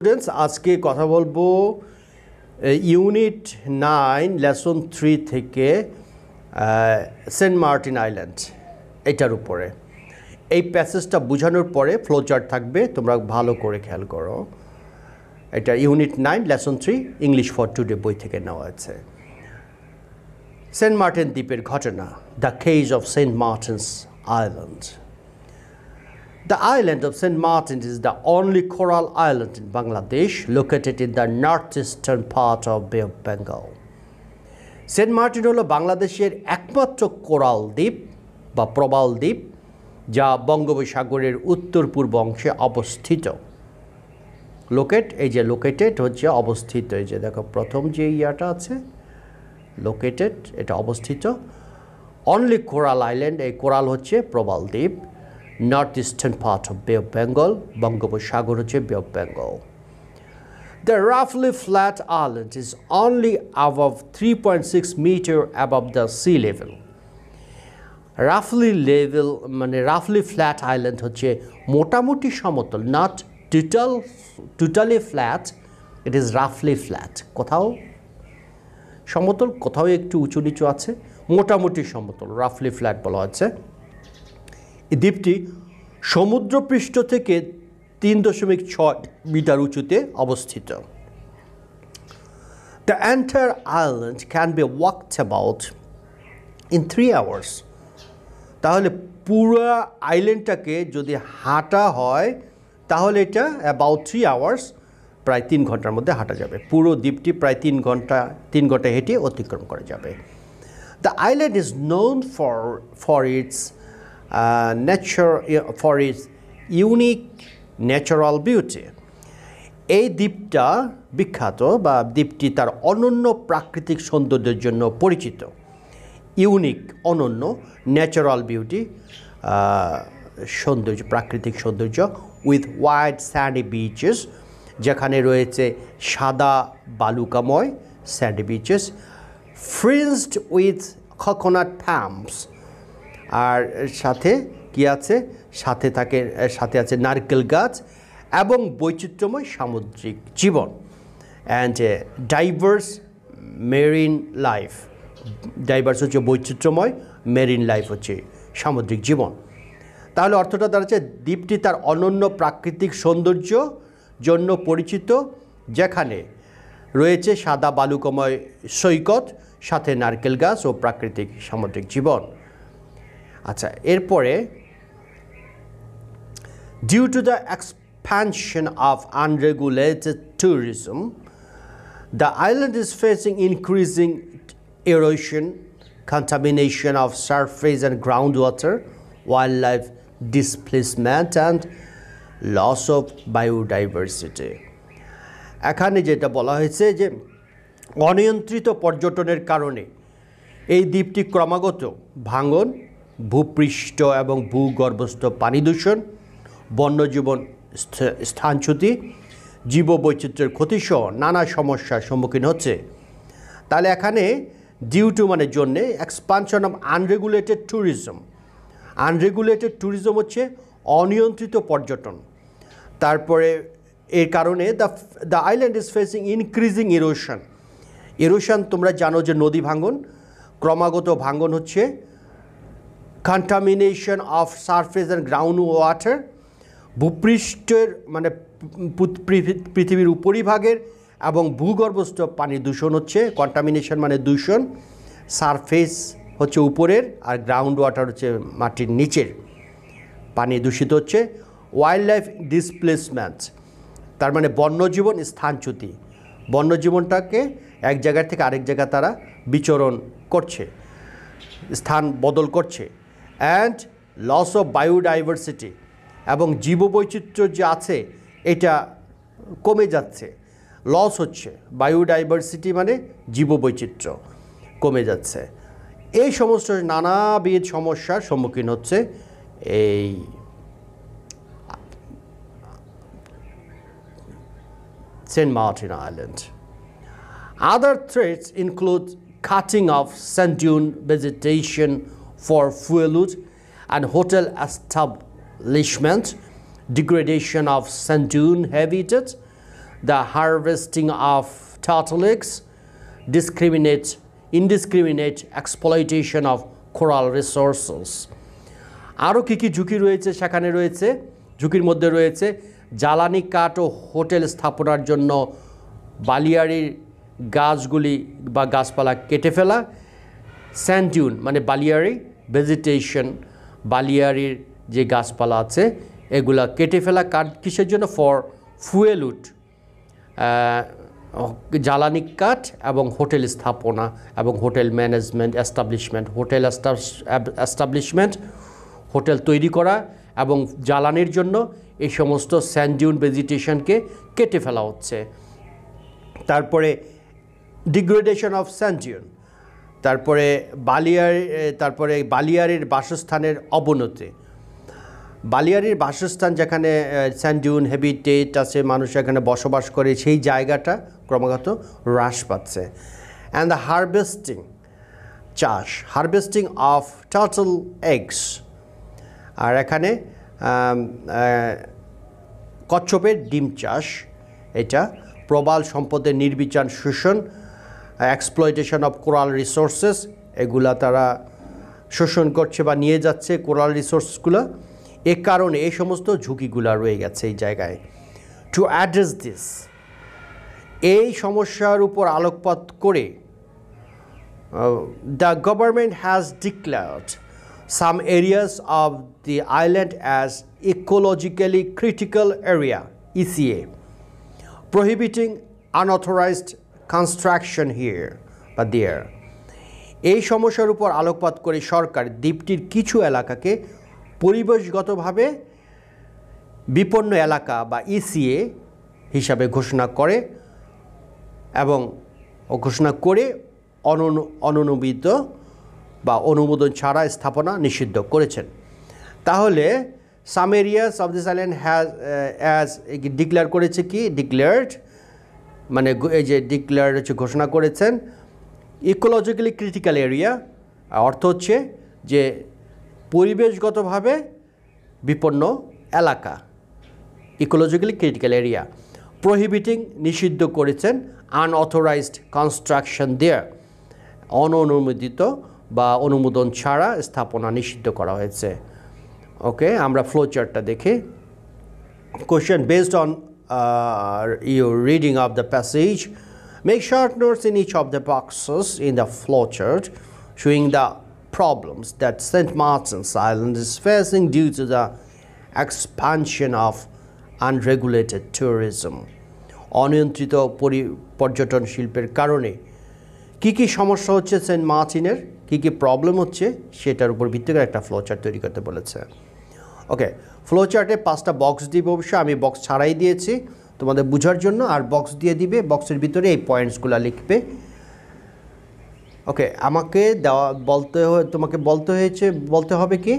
Students আজকে কথা বলবো ইউনিট নাইন লেসন থ্রি থেকে সেন্ট মার্টিন আইল্যান্ড এটার উপরে এই প্যাসেজটা বোঝানোর পরে ফ্লোচার্ট থাকবে তোমরা ভালো করে খেয়াল করো এটা unit nine lesson three English for today বই থেকে নেওয়া আছে সেন্ট মার্টিন দ্বীপের ঘটনা the case of Saint Martin's island The island of St. Martin is the only coral island in Bangladesh located in the northeastern part of Bay of Bengal. Saint Martin হলো বাংলাদেশের একমাত্র coral দ্বীপ বা প্রবাল দ্বীপ যা বঙ্গোপসাগরের উত্তর পূর্ব অংশে অবস্থিত লোকেট এই যে লোকেটেড হচ্ছে অবস্থিত এই যে দেখো প্রথম যে ইয়াটা আছে লোকেটেড এটা অবস্থিত অনলি কোরাল আইল্যান্ড এই কোরাল হচ্ছে প্রবাল দ্বীপ north eastern part of Bay of Bengal, Bangoposagar হচ্ছে Bay of Bengal. The roughly flat island is only above 3.6 meter above the sea level. রাফলি লেভেল মানে রাফলি ফ্ল্যাট আইল্যান্ড হচ্ছে মোটামুটি সমতল not total totally flat it is রাফলি flat কোথাও সমতল কোথাও একটু উঁচু নিচু আছে মোটামুটি সমতল রাফলি ফ্ল্যাট বলা হচ্ছে এই দ্বীপটি সমুদ্রপৃষ্ঠ থেকে তিন দশমিক ছয় মিটার উঁচুতে অবস্থিত the entire island can be walked about in three hours তাহলে পুরো আইল্যান্ডটাকে যদি হাঁটা হয় তাহলে এটা অ্যাবাউট থ্রি আওয়ার্স প্রায় তিন ঘন্টার মধ্যে হাঁটা যাবে পুরো দ্বীপটি প্রায় তিন ঘন্টা তিন ঘন্টা হেঁটে অতিক্রম করা যাবে the island is known for for its nature for its unique natural beauty এই দ্বীপটা বিখ্যাত বা দ্বীপটি তার অনন্য প্রাকৃতিক সৌন্দর্যের জন্য পরিচিত ইউনিক অনন্য ন্যাচারাল বিউটি সৌন্দর্য প্রাকৃতিক সৌন্দর্য উইথ হোয়াইট স্যান্ডি বিচেস যেখানে রয়েছে সাদা বালুকাময় sandy beaches fringed with coconut palms আর সাথে কি আছে সাথে থাকে সাথে আছে নারকেল গাছ এবং বৈচিত্র্যময় সামুদ্রিক জীবন and diverse marine life diverse হচ্ছে বৈচিত্র্যময় মেরিন লাইফ হচ্ছে সামুদ্রিক জীবন তাহলে অর্থটা দাঁড়াচ্ছে দ্বীপটি তার অনন্য প্রাকৃতিক সৌন্দর্য জন্য পরিচিত যেখানে রয়েছে সাদা বালুকময় সৈকত সাথে নারকেল গাছ ও প্রাকৃতিক সামুদ্রিক জীবন আচ্ছা এরপরে due to the expansion of unregulated tourism the island is facing increasing erosion of contamination and ground water wildlife displacement and loss of biodiversity এখানে যেটা বলা হয়েছে যে অনিয়ন্ত্রিত পর্যটনের কারণে এই দ্বীপটি ক্রমাগত ভাঙন ভূপৃষ্ঠ এবং ভূগর্ভস্থ পানি দূষণ বন্যজীবন স্থানচ্যুতি জীববৈচিত্র্যের ক্ষতিসহ নানা সমস্যার সম্মুখীন হচ্ছে তাহলে এখানে ডিউ টু মানে জন্যে expansion of unregulated tourism unregulated tourism হচ্ছে অনিয়ন্ত্রিত পর্যটন তারপরে এর কারণে the the island is facing increasing erosion erosion তোমরা জানো যে নদী ভাঙ্গন ক্রমাগত ভাঙ্গন হচ্ছে contamination of surface and ground water ভূপৃষ্ঠের মানে পৃথিবীর উপরিভাগের এবং ভূগর্ভস্থ পানি দূষণ হচ্ছে কন্টামিনেশন মানে দূষণ সারফেস হচ্ছে উপরের আর গ্রাউন্ড ওয়াটার হচ্ছে মাটির নিচের পানি দূষিত হচ্ছে ওয়াইল্ড লাইফ ডিসপ্লেসমেন্টস তার মানে বন্যজীবন স্থানচ্যুতি বন্যজীবনটাকে এক জায়গার থেকে আরেক জায়গা তারা বিচরণ করছে স্থান বদল করছে অ্যান্ড লস অফ বায়োডাইভার্সিটি এবং জীববৈচিত্র্য যে আছে এটা কমে যাচ্ছে লস হচ্ছে বায়োডাইভার্সিটি মানে জীববৈচিত্র্য কমে যাচ্ছে এই সমস্ত নানাবিধ সমস্যার সম্মুখীন হচ্ছে এই Saint Martin island other threats include cutting of sand dune vegetation for fuelwood and hotel establishment, degradation of sand dune habitat, the harvesting of turtle eggs, discriminate, indiscriminate exploitation of coral resources. আরও কী কী ঝুঁকি রয়েছে সেখানে রয়েছে ঝুঁকির মধ্যে রয়েছে জ্বালানি কাঠ ও হোটেল স্থাপনার জন্য বালিয়াড়ির গাছগুলি বা গাছপালা কেটে ফেলা ডিউন মানে বালিয়ারি ভেজিটেশন বালিয়ারির যে গাছপালা আছে এগুলা কেটে ফেলা কাঠ কিসের জন্য ফর ফুয়েলুট জ্বালানি কাঠ এবং হোটেল স্থাপনা এবং hotel management establishment hotel establishment hotel তৈরি করা এবং জ্বালানির জন্য এই সমস্ত স্যান্ডিউন ভেজিটেশনকে কেটে ফেলা হচ্ছে তারপরে ডিগ্রেডেশন অফ স্যান্ডিউন তারপরে বালিয়ার তারপরে বালিয়ারের বাসস্থানের অবনতি বালিয়ারির বাসস্থান যেখানে স্যান্ডিউন হেবিটেট আছে মানুষ এখানে বসবাস করে সেই জায়গাটা ক্রমাগত হ্রাস পাচ্ছে অ্যান্ড দ্য হারভেস্টিং চাষ হারভেস্টিং অফ টার্টল এগস আর এখানে কচ্ছপের ডিম চাষ এটা প্রবাল সম্পদের নির্বিচার শোষণ এক্সপ্লয়টেশন অফ কোরাল রিসোর্সেস এগুলা তারা শোষণ করছে বা নিয়ে যাচ্ছে কোরাল রিসোর্সগুলো এ কারণে এই সমস্ত ঝুঁকিগুলো রয়ে গেছে এই জায়গায় টু অ্যাড্রেস দিস এই সমস্যার উপর আলোকপাত করে the government has declared some areas of the island as ecologically critical area ECA prohibiting unauthorised construction here বা দেয়ার এই সমস্যার উপর আলোকপাত করে সরকার দ্বীপটির কিছু এলাকাকে পরিবেশগতভাবে বিপন্ন এলাকা বা ইসিএ e হিসাবে ঘোষণা করে এবং ঘোষণা করে অননুমিত বা অনুমোদন ছাড়া স্থাপনা নিষিদ্ধ করেছেন তাহলে some areas of this island has as declare করেছে কি ডিক্লেয়ার্ড মানে এই যে ডিক্লেয়ার হচ্ছে ঘোষণা করেছেন ইকোলজিক্যালি ক্রিটিক্যাল এরিয়া অর্থ হচ্ছে যে পরিবেশগতভাবে বিপন্ন এলাকা ইকোলজিক্যালি ক্রিটিক্যাল এরিয়া প্রহিবিটিং নিষিদ্ধ করেছেন আনঅথরাইজড কনস্ট্রাকশন দেয়ার অননুমোদিত বা অনুমোদন ছাড়া স্থাপনা নিষিদ্ধ করা হয়েছে ওকে আমরা ফ্লোচারটা দেখি question based on uh, your reading of the passage. Make short notes in each of the boxes in the flowchart showing the problems that St. Martin's Island is facing due to the expansion of unregulated tourism. অনিয়ন্ত্রিত পর্যটন শিল্পের কারণে কি কি সমস্যা হচ্ছে Saint মার্টিনের কি কি প্রবলেম হচ্ছে সেটার উপর ভিত্তি করে একটা ফ্লোচার তৈরি করতে বলেছে ওকে ফ্লো চার্টে পাঁচটা বক্স দিবে অবশ্য আমি বক্স ছাড়াই দিয়েছি তোমাদের বোঝার জন্য আর বক্স দিয়ে দিবে বক্সের ভিতরে এই পয়েন্টসগুলো লিখবে ওকে আমাকে দেওয়া বলতে তোমাকে বলতে হয়েছে বলতে হবে কি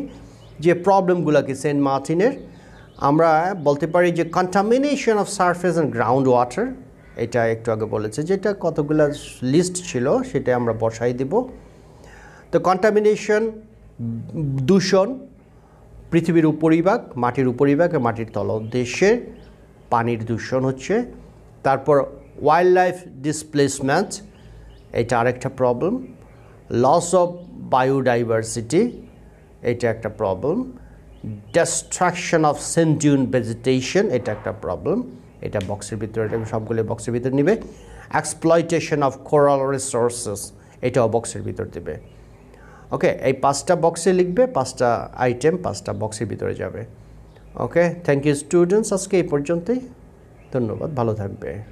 যে প্রবলেমগুলো কি সেন্ট মার্টিনের আমরা বলতে পারি যে contamination of surface and ground water এটা একটু আগে বলেছে যেটা কতগুলো লিস্ট ছিল সেটা আমরা বসাই দেব তো কন্টামিনেশন দূষণ পৃথিবীর উপরিভাগ মাটির উপরিভাগ মাটির তল দেশে পানির দূষণ হচ্ছে তারপর ওয়াইল্ড লাইফ ডিসপ্লেসমেন্ট এটা আরেকটা প্রবলেম লস অফ বায়োডাইভার্সিটি এটা একটা problem destruction of sand dune vegetation এটা একটা প্রবলেম এটা বক্সের ভিতরে সবগুলো বক্সের ভিতরে নেবে এক্সপ্লয়টেশন অফ কোরাল রিসোর্সেস এটাও বক্সের ভিতর দেবে ওকে এই পাঁচটা বক্সে লিখবে পাঁচটা আইটেম পাঁচটা বক্সের ভিতরে যাবে ওকে থ্যাংক ইউ স্টুডেন্টস আজকে এই পর্যন্তই ধন্যবাদ ভালো থাকবে